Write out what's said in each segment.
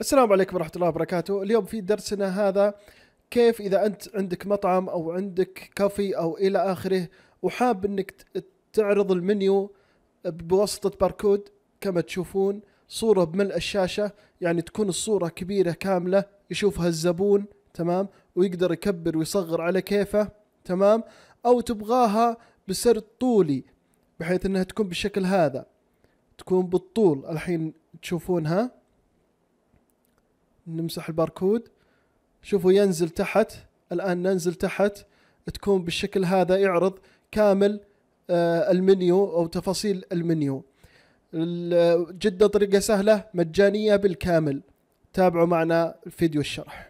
السلام عليكم ورحمة الله وبركاته، اليوم في درسنا هذا كيف إذا أنت عندك مطعم أو عندك كافي أو إلى آخره وحاب أنك تعرض المنيو بواسطة باركود كما تشوفون صورة بملء الشاشة يعني تكون الصورة كبيرة كاملة يشوفها الزبون تمام ويقدر يكبر ويصغر على كيفه تمام أو تبغاها بسرد طولي بحيث أنها تكون بالشكل هذا تكون بالطول الحين تشوفونها نمسح الباركود شوفوا ينزل تحت الآن ننزل تحت تكون بالشكل هذا يعرض كامل آه، المنيو أو تفاصيل المنيو جدا طريقة سهلة مجانية بالكامل تابعوا معنا الفيديو الشرح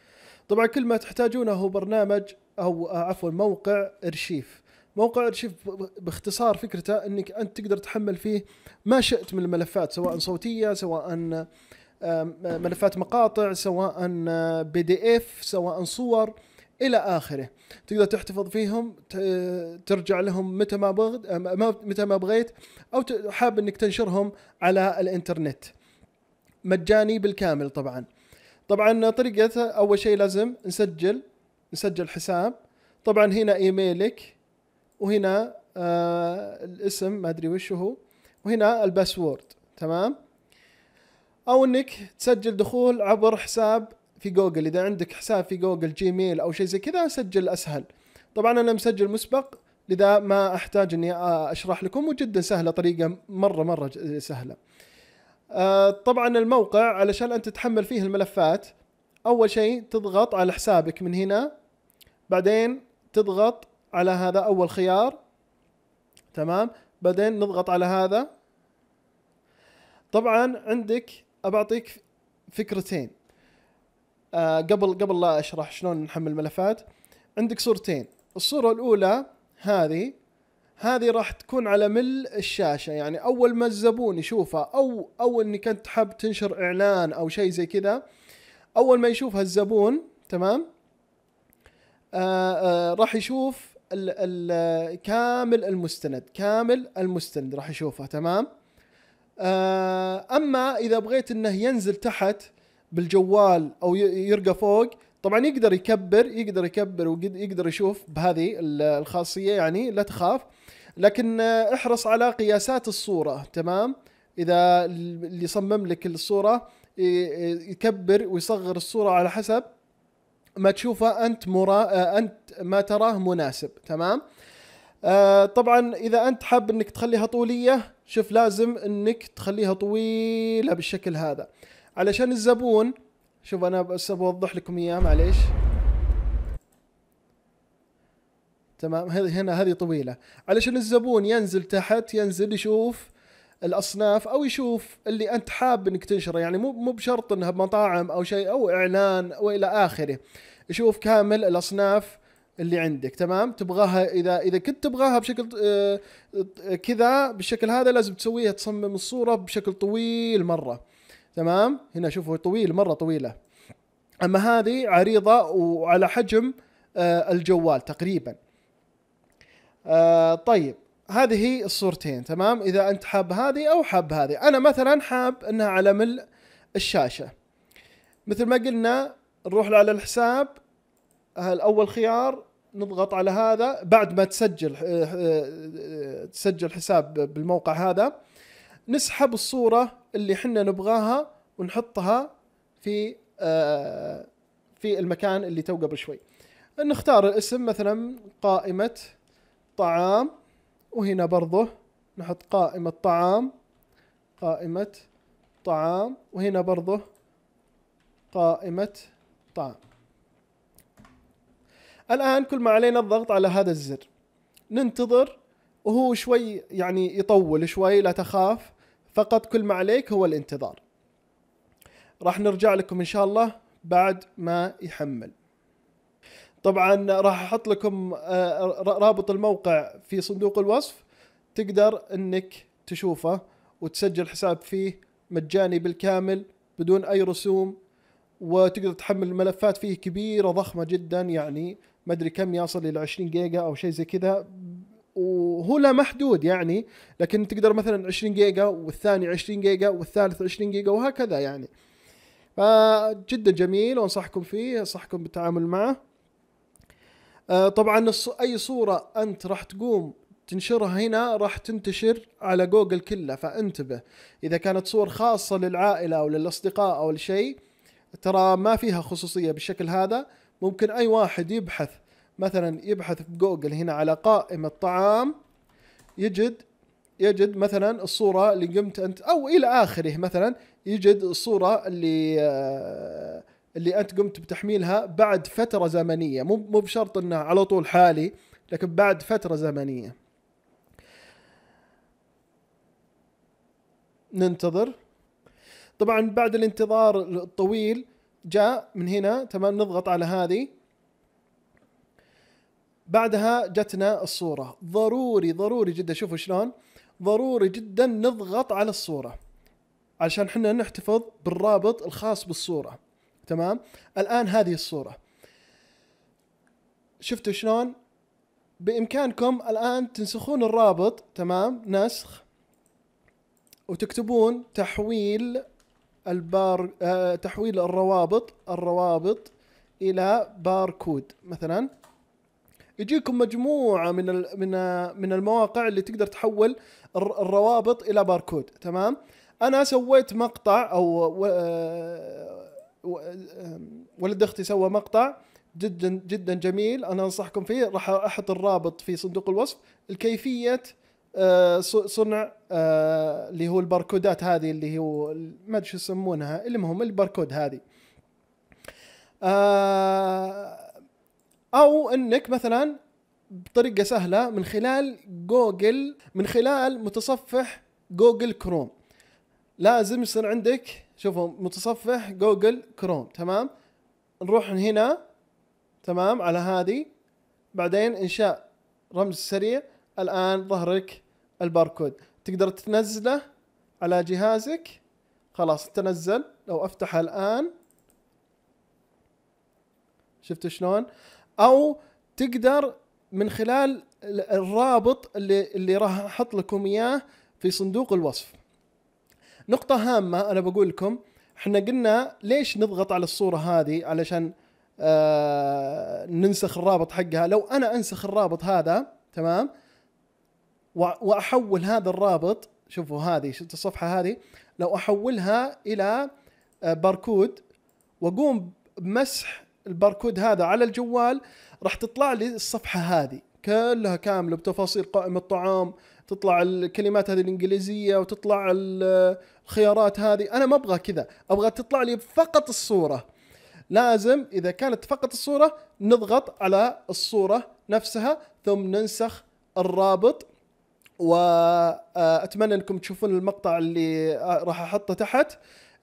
طبعا كل ما تحتاجونه هو برنامج أو آه، عفوا موقع أرشيف موقع أرشيف باختصار فكرته أنك أنت تقدر تحمل فيه ما شئت من الملفات سواء صوتية سواء ملفات مقاطع سواء بي دي اف سواء صور الى اخره تقدر تحتفظ فيهم ترجع لهم متى ما بغت متى ما بغيت او حاب انك تنشرهم على الانترنت مجاني بالكامل طبعا طبعا طريقة اول شيء لازم نسجل نسجل حساب طبعا هنا ايميلك وهنا آه الاسم ما ادري وش هو وهنا الباسورد تمام او انك تسجل دخول عبر حساب في جوجل اذا عندك حساب في جوجل جيميل او شيء زي كذا سجل اسهل طبعا انا مسجل مسبق لذا ما احتاج اني اشرح لكم وجدا سهله طريقه مره مره سهله آه، طبعا الموقع علشان انت تحمل فيه الملفات اول شيء تضغط على حسابك من هنا بعدين تضغط على هذا اول خيار تمام بعدين نضغط على هذا طبعا عندك أبعطيك فكرتين آه قبل قبل لا أشرح شلون نحمل ملفات عندك صورتين الصورة الأولى هذه هذه راح تكون على مل الشاشة يعني أول ما الزبون يشوفها أو أول إنك أنت حاب تنشر إعلان أو شيء زي كذا أول ما يشوفها الزبون تمام آه آه راح يشوف ال ال كامل المستند كامل المستند راح يشوفه تمام آه، اما اذا بغيت انه ينزل تحت بالجوال او يرقى فوق طبعا يقدر يكبر يقدر يكبر ويقدر يشوف بهذه الخاصيه يعني لا تخاف لكن آه، احرص على قياسات الصوره تمام اذا اللي صمم لك الصوره يكبر ويصغر الصوره على حسب ما تشوفه انت مرا آه، انت ما تراه مناسب تمام طبعا اذا انت حاب انك تخليها طوليه شوف لازم انك تخليها طويله بالشكل هذا علشان الزبون شوف انا بس بوضح لكم اياه معليش تمام هذه هنا هذه طويله علشان الزبون ينزل تحت ينزل يشوف الاصناف او يشوف اللي انت حاب انك تنشره يعني مو مو بشرط انها بمطاعم او شيء او اعلان والى اخره يشوف كامل الاصناف اللي عندك تمام تبغاها اذا اذا كنت تبغاها بشكل آه، كذا بالشكل هذا لازم تسويها تصمم الصوره بشكل طويل مره تمام هنا شوفوا طويل مره طويله اما هذه عريضه وعلى حجم آه، الجوال تقريبا آه، طيب هذه الصورتين تمام اذا انت حاب هذه او حاب هذه انا مثلا حاب انها على ملء الشاشه مثل ما قلنا نروح على الحساب الاول خيار نضغط على هذا بعد ما تسجل آه، آه، آه، تسجل حساب بالموقع هذا نسحب الصورة اللي حنا نبغاها ونحطها في في المكان اللي تو قبل شوي نختار الاسم مثلا قائمة طعام وهنا برضه نحط قائمة طعام قائمة طعام وهنا برضه قائمة طعام الآن كل ما علينا الضغط على هذا الزر ننتظر وهو شوي يعني يطول شوي لا تخاف فقط كل ما عليك هو الانتظار راح نرجع لكم إن شاء الله بعد ما يحمل طبعا راح احط لكم آه، رابط الموقع في صندوق الوصف تقدر انك تشوفه وتسجل حساب فيه مجاني بالكامل بدون اي رسوم وتقدر تحمل الملفات فيه كبيره ضخمه جدا يعني ما ادري كم يصل الى 20 جيجا او شيء زي كذا وهو لا محدود يعني لكن تقدر مثلا 20 جيجا والثاني 20 جيجا والثالث 20 جيجا وهكذا يعني فجدا جميل وانصحكم فيه انصحكم بالتعامل معه آه، طبعا اي صوره انت راح تقوم تنشرها هنا راح تنتشر على جوجل كله فانتبه اذا كانت صور خاصه للعائله او للاصدقاء او لشيء ترى ما فيها خصوصيه بالشكل هذا ممكن اي واحد يبحث مثلا يبحث بجوجل هنا على قائمة طعام يجد يجد مثلا الصورة اللي قمت انت او الى اخره مثلا يجد الصورة اللي آه، اللي انت قمت بتحميلها بعد فترة زمنية مو مو بشرط انها على طول حالي لكن بعد فترة زمنية ننتظر طبعا بعد الانتظار الطويل جاء من هنا تمام نضغط على هذه بعدها جتنا الصورة ضروري ضروري جدا شوفوا شلون ضروري جدا نضغط على الصورة عشان حنا نحتفظ بالرابط الخاص بالصورة تمام الآن هذه الصورة شفتوا شلون بإمكانكم الآن تنسخون الرابط تمام نسخ وتكتبون تحويل البار آه، تحويل الروابط الروابط الى باركود مثلا يجيكم مجموعه من من من المواقع اللي تقدر تحول الروابط الى باركود تمام انا سويت مقطع او آه، ولد اختي سوى مقطع جدا جدا جميل انا انصحكم فيه راح احط الرابط في صندوق الوصف الكيفيه آه، صنع آه، اللي هو الباركودات هذه اللي هو ما ادري شو يسمونها المهم الباركود هذه آه، او انك مثلا بطريقه سهله من خلال جوجل من خلال متصفح جوجل كروم لازم يصير عندك شوفوا متصفح جوجل كروم تمام نروح هنا تمام على هذه بعدين انشاء رمز سريع الان ظهرك الباركود تقدر تنزله على جهازك خلاص تنزل لو افتحه الان شفت شلون او تقدر من خلال الرابط اللي اللي راح احط لكم اياه في صندوق الوصف نقطة هامة انا بقول لكم احنا قلنا ليش نضغط على الصورة هذه علشان آه ننسخ الرابط حقها لو انا انسخ الرابط هذا تمام واحول هذا الرابط شوفوا هذه شفت الصفحه هذه لو احولها الى آه، باركود واقوم بمسح الباركود هذا على الجوال راح تطلع لي الصفحه هذه كلها كامله بتفاصيل قائمه الطعام تطلع الكلمات هذه الانجليزيه وتطلع الخيارات هذه انا ما ابغى كذا ابغى تطلع لي فقط الصوره لازم اذا كانت فقط الصوره نضغط على الصوره نفسها ثم ننسخ الرابط واتمنى انكم تشوفون المقطع اللي راح احطه تحت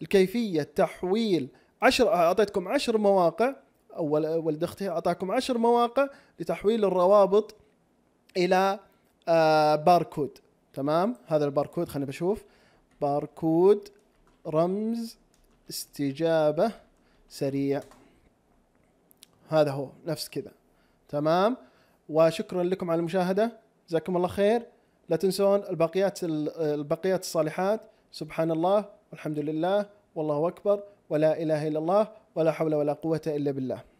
الكيفيه تحويل عشر اعطيتكم عشر مواقع او ولد اختي اعطاكم عشر مواقع لتحويل الروابط الى آه، باركود تمام هذا الباركود خليني بشوف باركود رمز استجابه سريع هذا هو نفس كذا تمام وشكرا لكم على المشاهده جزاكم الله خير لا تنسون الباقيات البقيات الصالحات سبحان الله والحمد لله والله اكبر ولا اله الا الله ولا حول ولا قوه الا بالله